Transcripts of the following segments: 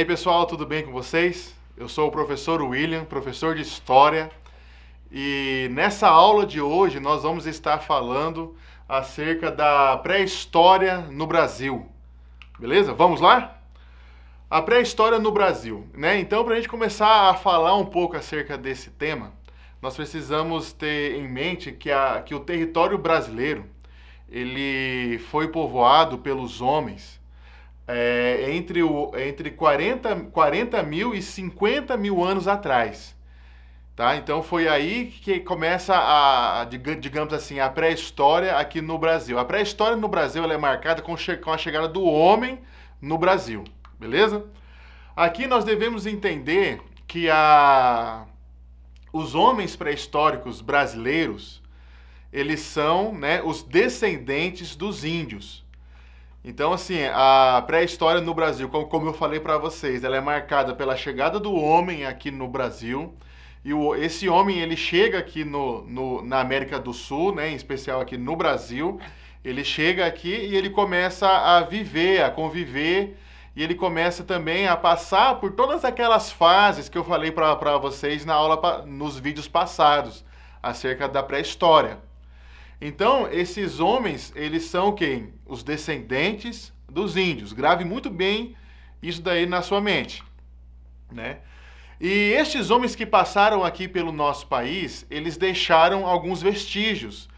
aí, pessoal, tudo bem com vocês? Eu sou o professor William, professor de História, e nessa aula de hoje nós vamos estar falando acerca da pré-história no Brasil. Beleza? Vamos lá? A pré-história no Brasil, né? Então, para a gente começar a falar um pouco acerca desse tema, nós precisamos ter em mente que, a, que o território brasileiro ele foi povoado pelos homens é, entre, o, entre 40, 40 mil e 50 mil anos atrás. Tá? Então foi aí que começa a, a digamos assim, a pré-história aqui no Brasil. A pré-história no Brasil é marcada com, com a chegada do homem no Brasil, beleza? Aqui nós devemos entender que a, os homens pré-históricos brasileiros, eles são né, os descendentes dos índios. Então, assim, a pré-história no Brasil, como, como eu falei para vocês, ela é marcada pela chegada do homem aqui no Brasil. E o, esse homem, ele chega aqui no, no, na América do Sul, né, em especial aqui no Brasil. Ele chega aqui e ele começa a viver, a conviver, e ele começa também a passar por todas aquelas fases que eu falei para vocês na aula, nos vídeos passados, acerca da pré-história. Então, esses homens, eles são quem? Os descendentes dos índios. Grave muito bem isso daí na sua mente, né? E estes homens que passaram aqui pelo nosso país, eles deixaram alguns vestígios.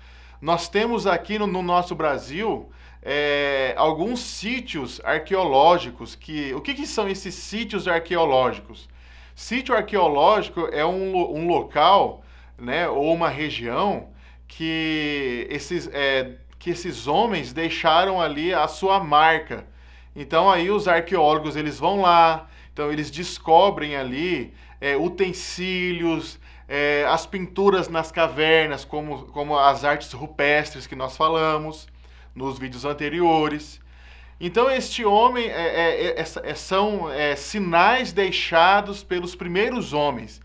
Nós temos aqui no, no nosso Brasil é, alguns sítios arqueológicos. Que, o que, que, são esses sítios arqueológicos? Sítio arqueológico é um, um local né, ou uma região que esses, é, que esses homens deixaram ali a sua marca. Então aí os arqueólogos eles vão lá, então eles descobrem ali é, utensílios, é, as pinturas nas cavernas, como, como as artes rupestres que nós falamos nos vídeos anteriores. Então este homem é, é, é, é são sinais deixados pelos primeiros homens.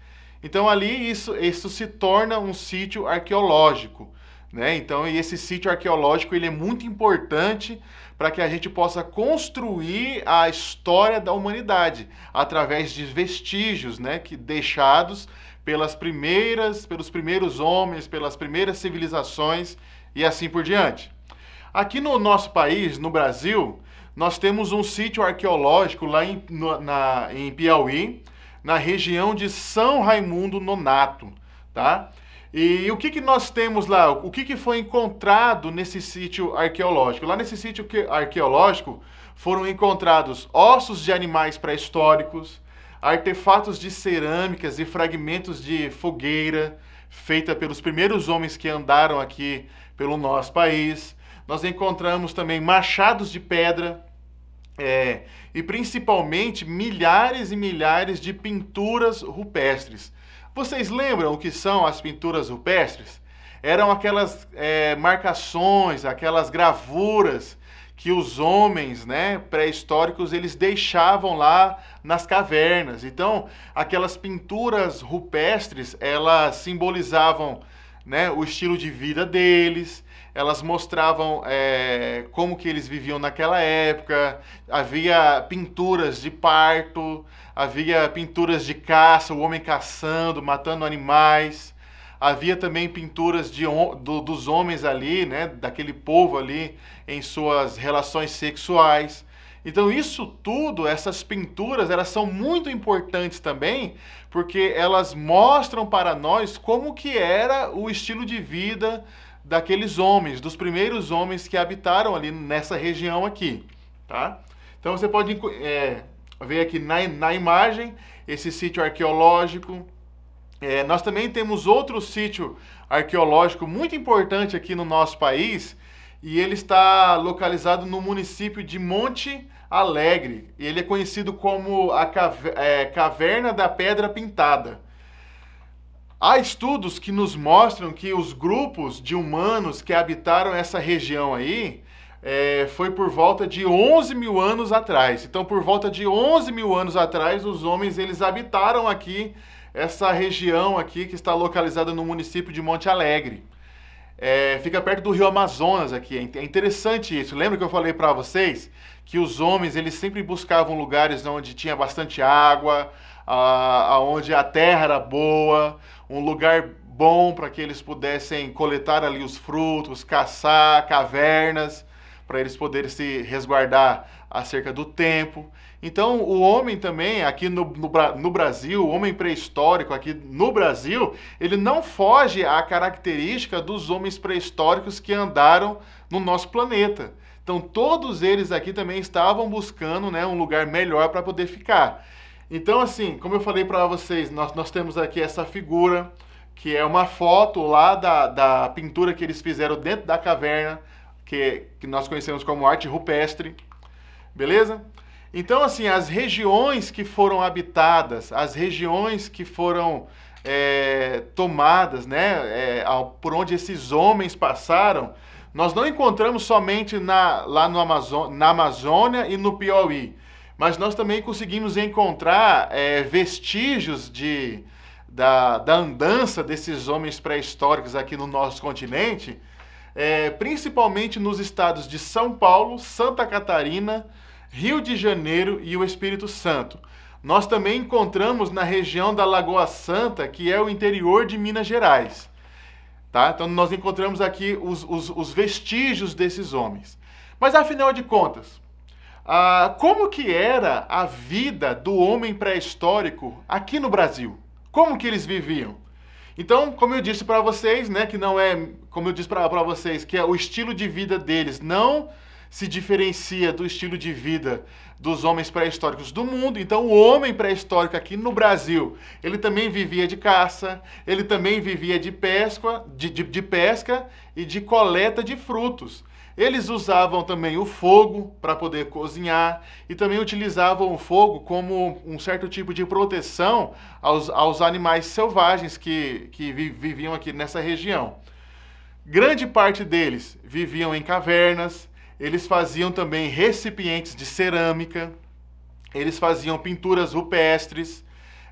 Então ali isso, isso se torna um sítio arqueológico. Né? Então, e esse sítio arqueológico ele é muito importante para que a gente possa construir a história da humanidade através de vestígios, né, que deixados pelas primeiras, pelos primeiros homens, pelas primeiras civilizações e assim por diante. Aqui no nosso país, no Brasil, nós temos um sítio arqueológico lá em, na, em Piauí, na região de São Raimundo Nonato, tá? E o que, que nós temos lá? O que, que foi encontrado nesse sítio arqueológico? Lá nesse sítio arqueológico foram encontrados ossos de animais pré-históricos, artefatos de cerâmicas e fragmentos de fogueira feita pelos primeiros homens que andaram aqui pelo nosso país. Nós encontramos também machados de pedra, é, e principalmente milhares e milhares de pinturas rupestres. Vocês lembram o que são as pinturas rupestres? Eram aquelas é, marcações, aquelas gravuras que os homens né, pré-históricos eles deixavam lá nas cavernas. Então, aquelas pinturas rupestres, elas simbolizavam né, o estilo de vida deles, elas mostravam é, como que eles viviam naquela época, havia pinturas de parto, havia pinturas de caça, o homem caçando, matando animais, havia também pinturas de, do, dos homens ali, né, daquele povo ali, em suas relações sexuais. Então isso tudo, essas pinturas, elas são muito importantes também, porque elas mostram para nós como que era o estilo de vida daqueles homens, dos primeiros homens que habitaram ali nessa região aqui, tá? Então você pode é, ver aqui na, na imagem esse sítio arqueológico. É, nós também temos outro sítio arqueológico muito importante aqui no nosso país e ele está localizado no município de Monte Alegre. E ele é conhecido como a é, Caverna da Pedra Pintada. Há estudos que nos mostram que os grupos de humanos que habitaram essa região aí é, foi por volta de 11 mil anos atrás. Então, por volta de 11 mil anos atrás, os homens eles habitaram aqui essa região aqui que está localizada no município de Monte Alegre. É, fica perto do rio Amazonas aqui. É, é interessante isso. Lembra que eu falei para vocês que os homens eles sempre buscavam lugares onde tinha bastante água, aonde a, a terra era boa, um lugar bom para que eles pudessem coletar ali os frutos, caçar cavernas, para eles poderem se resguardar acerca do tempo. Então, o homem também, aqui no, no, no, Brasil, o homem pré-histórico aqui no Brasil, ele não foge à característica dos homens pré-históricos que andaram no nosso planeta. Então, todos eles aqui também estavam buscando né, um lugar melhor para poder ficar. Então, assim, como eu falei para vocês, nós, nós temos aqui essa figura, que é uma foto lá da, da pintura que eles fizeram dentro da caverna, que, que nós conhecemos como arte rupestre. Beleza? Então, assim, as regiões que foram habitadas, as regiões que foram é, tomadas, né, é, ao, por onde esses homens passaram, nós não encontramos somente na, lá no Amazon, na Amazônia e no Piauí, mas nós também conseguimos encontrar é, vestígios de, da, da andança desses homens pré-históricos aqui no nosso continente, é, principalmente nos estados de São Paulo, Santa Catarina, Rio de Janeiro e o Espírito Santo. Nós também encontramos na região da Lagoa Santa, que é o interior de Minas Gerais. Tá? Então nós encontramos aqui os, os, os vestígios desses homens. Mas afinal de contas, ah, como que era a vida do homem pré-histórico aqui no Brasil? Como que eles viviam? Então, como eu disse para vocês, né, que não é, como eu disse para vocês, que é o estilo de vida deles não se diferencia do estilo de vida dos homens pré-históricos do mundo. Então, o homem pré-histórico aqui no Brasil, ele também vivia de caça, ele também vivia de pesca, de, de, de pesca e de coleta de frutos. Eles usavam também o fogo para poder cozinhar e também utilizavam o fogo como um certo tipo de proteção aos, aos animais selvagens que, que viviam aqui nessa região. Grande parte deles viviam em cavernas, eles faziam também recipientes de cerâmica, eles faziam pinturas rupestres,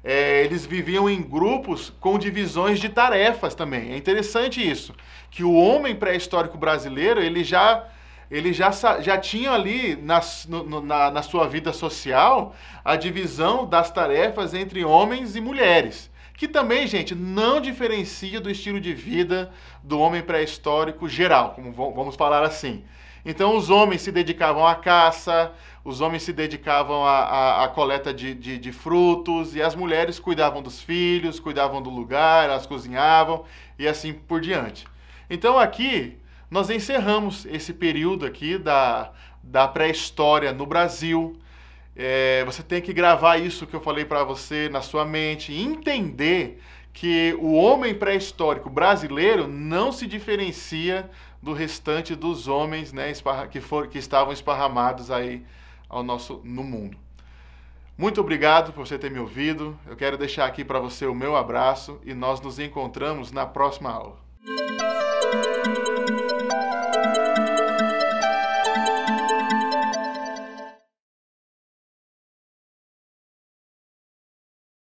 é, eles viviam em grupos com divisões de tarefas também. É interessante isso, que o homem pré-histórico brasileiro, ele já ele já, já tinha ali na, no, na, na sua vida social a divisão das tarefas entre homens e mulheres que também, gente, não diferencia do estilo de vida do homem pré-histórico geral, como vamos falar assim. Então os homens se dedicavam à caça, os homens se dedicavam à, à, à coleta de, de, de, frutos, e as mulheres cuidavam dos filhos, cuidavam do lugar, elas cozinhavam e assim por diante. Então aqui nós encerramos esse período aqui da, da pré-história no Brasil. É, você tem que gravar isso que eu falei para você na sua mente, entender que o homem pré-histórico brasileiro não se diferencia do restante dos homens né, que, for, que estavam esparramados aí ao nosso, no mundo. Muito obrigado por você ter me ouvido. Eu quero deixar aqui para você o meu abraço e nós nos encontramos na próxima aula.